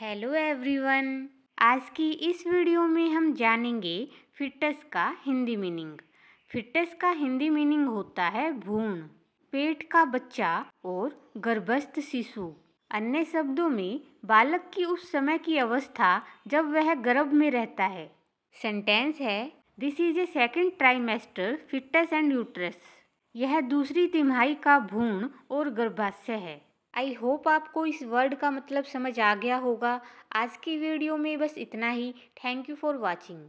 hello everyone आज की इस वीडियो में हम जानेंगे फिटस का हिंदी मीनिंग फिटस का हिंदी मीनिंग होता है भूण पेट का बच्चा और गर्भस्थ शिशु अन्य शब्दों में बालक की उस समय की अवस्था जब वह गर्भ में रहता है सेंटेंस है this is a second trimester fetus and uterus यह दूसरी तिमाही का भूण और गर्भाशय है आई होप आपको इस वर्ड का मतलब समझ आ गया होगा आज की वीडियो में बस इतना ही थैंक यू फॉर वॉचिंग